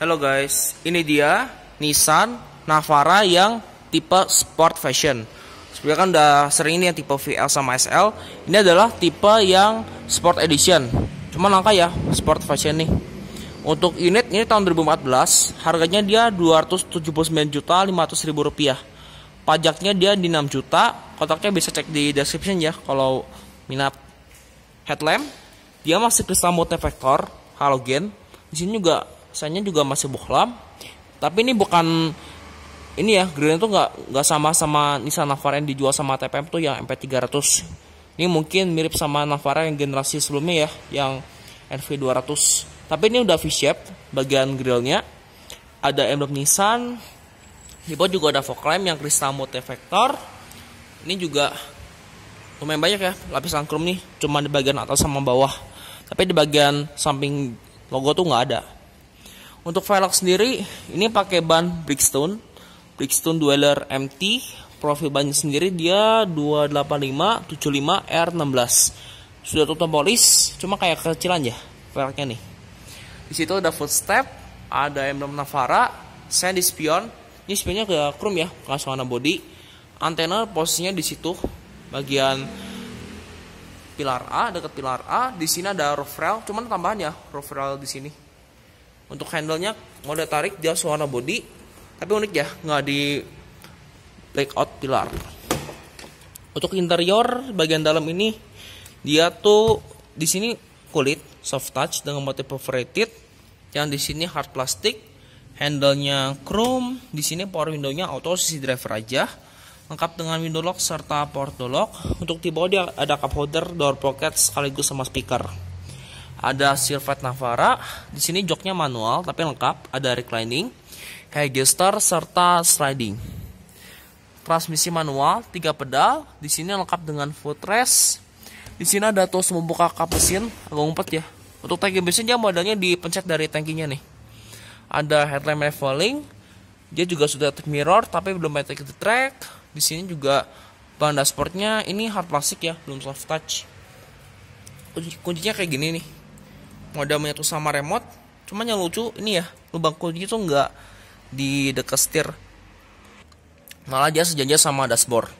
Halo guys, ini dia Nissan Navara yang tipe sport fashion. Sebenarnya kan udah sering ini yang tipe VL sama SL. Ini adalah tipe yang sport edition. Cuma langka ya sport fashion nih. Untuk unit ini tahun 2014, harganya dia 279 juta 500 rupiah. Pajaknya dia di 6 juta. Kotaknya bisa cek di description ya kalau minat. Headlamp, dia masih kristal mode halogen. Di sini juga Sanya juga masih bohlam. Tapi ini bukan ini ya grillnya tuh nggak nggak sama sama Nissan Navara yang dijual sama TPM tuh yang MP300. Ini mungkin mirip sama Navara yang generasi sebelumnya ya, yang NV200. Tapi ini udah V-shape bagian grillnya. Ada emblem Nissan. Di bawah juga ada fog lamp yang kristal multi vector. Ini juga lumayan banyak ya lapisan krom nih, cuma di bagian atas sama bawah. Tapi di bagian samping logo tuh nggak ada. Untuk velg sendiri ini pakai ban Bridgestone, Bridgestone Dweller MT. Profil bannya sendiri dia 28575 R16. Sudah total polis, cuma kayak kecilan ya velgnya nih. Di situ ada footstep, ada emblem Navara, sand spion. Ini spionnya ke chrome ya, langsung warna body. Antena posisinya di situ bagian pilar A dekat pilar A di sini ada roof rail cuman tambahannya roof rail di sini untuk handle handlenya mode tarik dia suara body tapi unik ya nggak di blackout pilar untuk interior bagian dalam ini dia tuh di sini kulit soft touch dengan motif perforated yang di sini hard plastik nya chrome di sini power windownya auto sisi driver aja lengkap dengan window lock serta port door lock untuk di bawah dia ada cup holder door pocket sekaligus sama speaker ada Silvet Navara. Di sini joknya manual tapi lengkap, ada reclining, kayak gestar serta sliding. Transmisi manual, 3 pedal, di sini lengkap dengan footrest. Di sini ada tools membuka kap mesin, agak ngumpet ya. Untuk tangki mesin dia modelnya dipencet dari tangkinya nih. Ada headlamp leveling, dia juga sudah take mirror tapi belum banyak the track. Di sini juga bahan dashboardnya ini hard plastik ya, belum soft touch. Kunci kuncinya kayak gini nih modemnya tuh sama remote cuman yang lucu ini ya lubang kunci itu nggak di dekat setir malah dia sejajar sama dashboard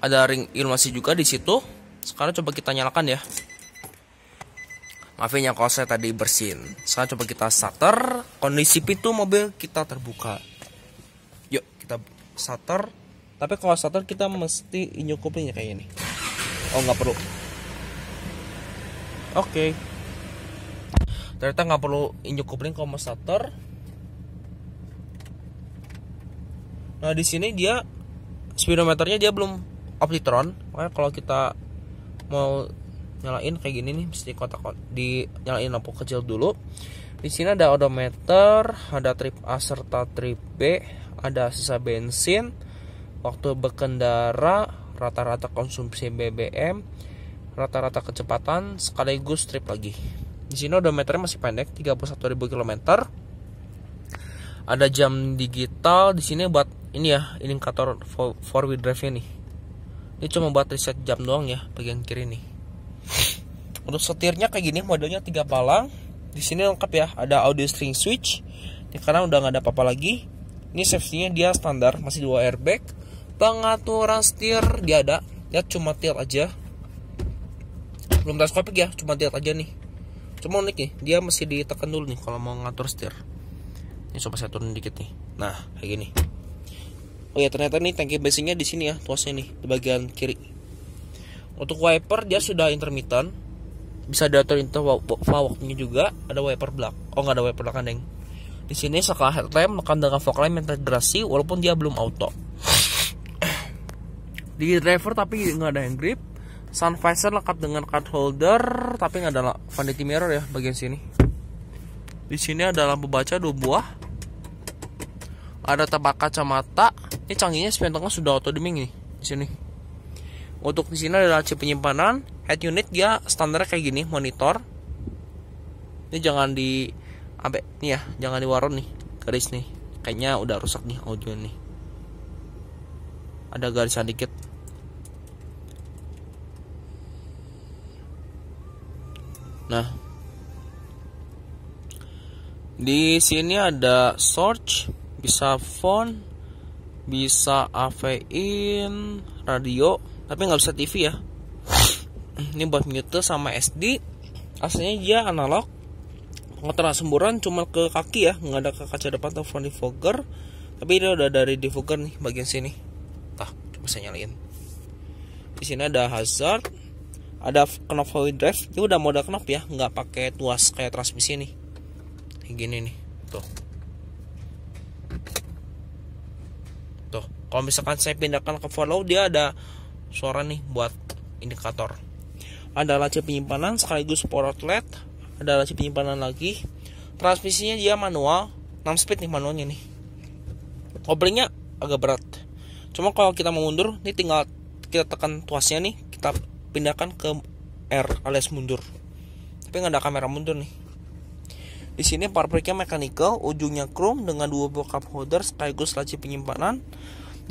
ada ring ilmasi juga di situ sekarang coba kita nyalakan ya maafin ya kalau saya tadi bersin sekarang coba kita starter kondisi pintu mobil kita terbuka yuk kita starter tapi kalau starter kita mesti nyukupin ya kayak ini oh nggak perlu oke okay ternyata nggak perlu injek kopling kompensator nah di sini dia speedometernya dia belum optitron makanya kalau kita mau nyalain kayak gini nih mesti kotak di nyalain lampu kecil dulu di sini ada odometer ada trip A serta trip B ada sisa bensin waktu berkendara rata-rata konsumsi BBM, rata-rata kecepatan, sekaligus trip lagi. Di sini odometernya masih pendek, 31.000 km. Ada jam digital di sini buat ini ya, indikator four wheel drive ini. Ini cuma buat reset jam doang ya bagian kiri nih. Untuk setirnya kayak gini, modelnya tiga palang. Di sini lengkap ya, ada audio string switch. Ini karena udah nggak ada apa-apa lagi. Ini safety-nya dia standar, masih dua airbag. Pengaturan setir dia ada, ya cuma tilt aja. Belum teleskopik ya, cuma tilt aja nih cuma unik nih dia masih ditekan dulu nih kalau mau ngatur setir ini coba saya turun dikit nih nah kayak gini oh ya ternyata nih tangki bensinnya di sini ya tuasnya nih di bagian kiri untuk wiper dia sudah intermittent bisa diatur inter waktunya juga ada wiper black oh nggak ada wiper belakang neng di sini setelah headlamp makan dengan fog lamp integrasi walaupun dia belum auto di driver tapi nggak ada yang grip Sun visor lengkap dengan card holder, tapi nggak ada vanity mirror ya bagian sini. Di sini ada lampu baca dua buah. Ada tempat kacamata. Ini canggihnya spion tengah sudah auto dimming nih di sini. Untuk di sini adalah laci penyimpanan, head unit dia standar kayak gini, monitor. Ini jangan di abek nih ya, jangan di warung nih, garis nih. Kayaknya udah rusak nih audio nih. Ada garisan dikit. Nah, di sini ada search, bisa phone, bisa Avin, radio, tapi nggak bisa TV ya. Ini buat mute sama SD. Aslinya dia analog. Pengaturan semburan cuma ke kaki ya, nggak ada ke kaca depan atau front defogger. Tapi ini udah dari defogger nih bagian sini. Tah, coba saya nyalain. Di sini ada hazard, ada knob wheel drive ini udah mode knob ya nggak pakai tuas kayak transmisi nih kayak gini nih tuh tuh kalau misalkan saya pindahkan ke follow dia ada suara nih buat indikator ada laci penyimpanan sekaligus power outlet ada laci penyimpanan lagi transmisinya dia manual 6 speed nih manualnya nih koplingnya agak berat cuma kalau kita mau mundur ini tinggal kita tekan tuasnya nih kita pindahkan ke R alias mundur tapi nggak ada kamera mundur nih di sini parpriknya mechanical, ujungnya chrome dengan dua buah cup holder sekaligus laci penyimpanan.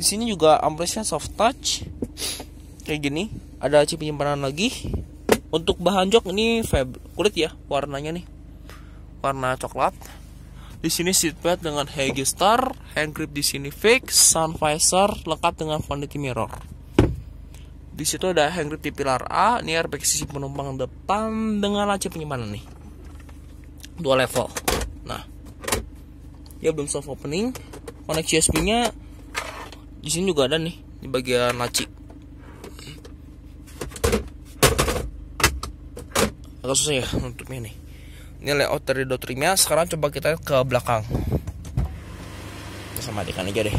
Di sini juga ampresnya soft touch. Kayak gini, ada laci penyimpanan lagi. Untuk bahan jok ini fab kulit ya, warnanya nih. Warna coklat. Di sini seatbelt dengan Hege hand grip di sini fix, sun visor lengkap dengan vanity mirror. Di situ ada handgrip di pilar A, ini airbag sisi penumpang depan dengan laci penyimpanan nih. Dua level. Nah, dia belum soft opening. Koneksi USB-nya di sini juga ada nih di bagian laci. Agak susah ya untuk nih. Ini layout dari dotrimnya. Sekarang coba kita ke belakang. Kita sama matikan aja deh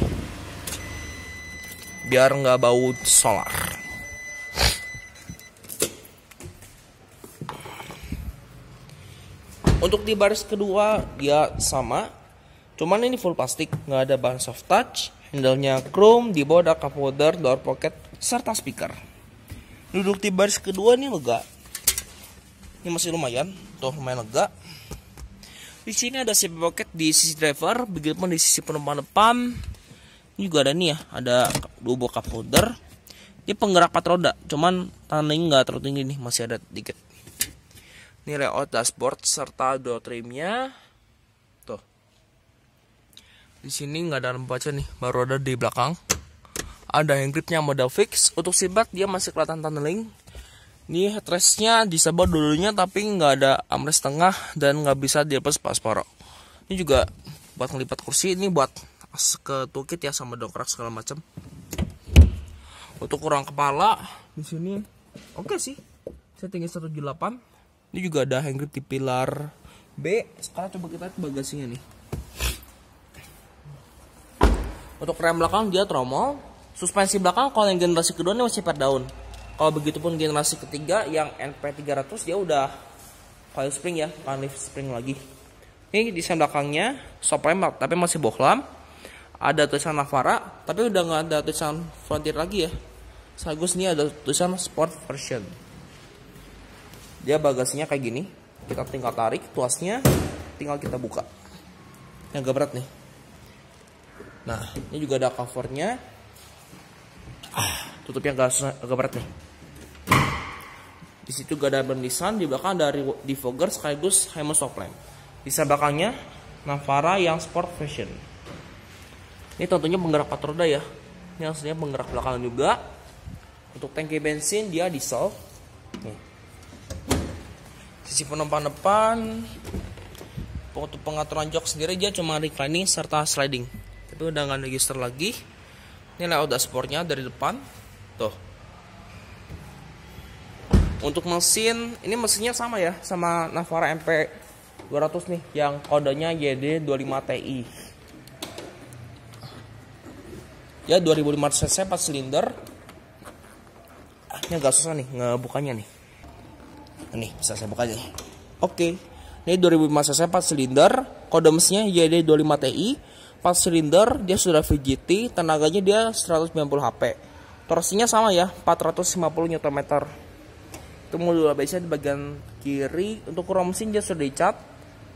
biar nggak bau solar. Untuk di baris kedua dia ya sama, cuman ini full plastik, nggak ada bahan soft touch. handle nya chrome, di bawah ada cup holder, door pocket, serta speaker. Duduk di baris kedua ini lega. Ini masih lumayan, tuh lumayan lega. Di sini ada CB pocket di sisi driver, pun di sisi penumpang depan. Ini juga ada nih ya, ada dua buah cup holder. Ini penggerak 4 roda, cuman tanahnya nggak terlalu tinggi nih, masih ada dikit ini layout dashboard serta trimnya tuh di sini nggak ada baca nih baru ada di belakang ada hand gripnya model fix untuk sifat dia masih kelihatan tunneling ini headrestnya disebut dulunya tapi nggak ada armrest tengah dan nggak bisa dilepas pas porok. ini juga buat ngelipat kursi ini buat ke tukit ya sama dongkrak segala macam untuk kurang kepala di sini oke okay sih saya tinggi 178 ini juga ada hand grip di pilar B sekarang coba kita lihat bagasinya nih untuk rem belakang dia tromol suspensi belakang kalau yang generasi kedua ini masih per daun kalau pun generasi ketiga yang NP300 dia udah coil spring ya bukan lift spring lagi ini desain belakangnya subprime tapi masih bohlam ada tulisan Navara tapi udah nggak ada tulisan Frontier lagi ya Sagus ini ada tulisan Sport version dia bagasinya kayak gini kita tinggal tarik tuasnya tinggal kita buka yang agak berat nih nah ini juga ada covernya ah, tutupnya agak, agak berat nih di situ gak ada nissan di belakang dari defogger sekaligus Hemos top lamp bisa belakangnya Navara yang sport fashion ini tentunya penggerak empat ya ini aslinya penggerak belakang juga untuk tangki bensin dia diesel nih sisi penumpang depan untuk pengaturan jok sendiri dia cuma reclining serta sliding tapi udah nggak register lagi ini layout dashboardnya dari depan tuh untuk mesin ini mesinnya sama ya sama Navara MP 200 nih yang kodenya YD25TI ya 2500 cc 4 silinder ah, ini agak susah nih ngebukanya nih nih bisa saya buka aja oke okay. ini 2005 cc 4 silinder kodemsnya yd 25 TI 4 silinder dia sudah VGT tenaganya dia 190 HP torsinya sama ya 450 Nm itu modul abc di bagian kiri untuk kurang mesin dia sudah dicat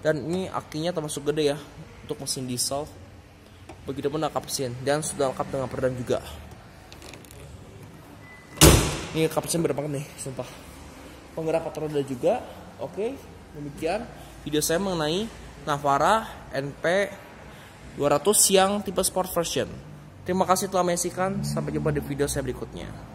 dan ini akinya termasuk gede ya untuk mesin diesel begitu pun lengkap mesin dan sudah lengkap dengan peredam juga ini mesin berapa nih sumpah penggerak kotor roda juga oke demikian video saya mengenai Navara NP 200 yang tipe sport version terima kasih telah menyaksikan sampai jumpa di video saya berikutnya